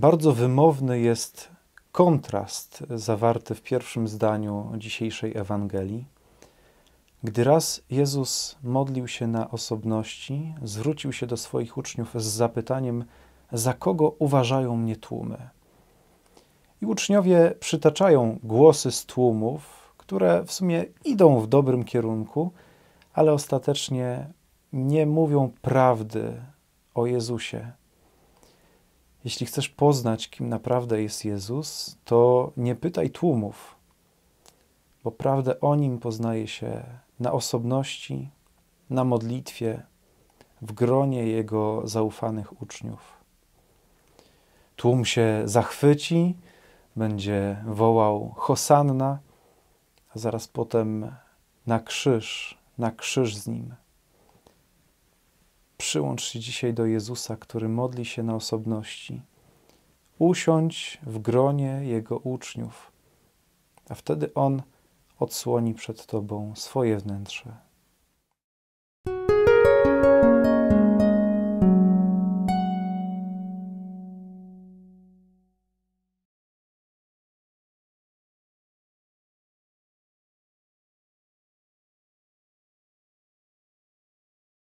Bardzo wymowny jest kontrast zawarty w pierwszym zdaniu dzisiejszej Ewangelii. Gdy raz Jezus modlił się na osobności, zwrócił się do swoich uczniów z zapytaniem: Za kogo uważają mnie tłumy? I uczniowie przytaczają głosy z tłumów, które w sumie idą w dobrym kierunku, ale ostatecznie nie mówią prawdy o Jezusie, jeśli chcesz poznać, kim naprawdę jest Jezus, to nie pytaj tłumów, bo prawdę o nim poznaje się na osobności, na modlitwie, w gronie jego zaufanych uczniów. Tłum się zachwyci, będzie wołał Hosanna, a zaraz potem na krzyż, na krzyż z nim przyłącz się dzisiaj do Jezusa, który modli się na osobności. Usiądź w gronie Jego uczniów, a wtedy On odsłoni przed Tobą swoje wnętrze.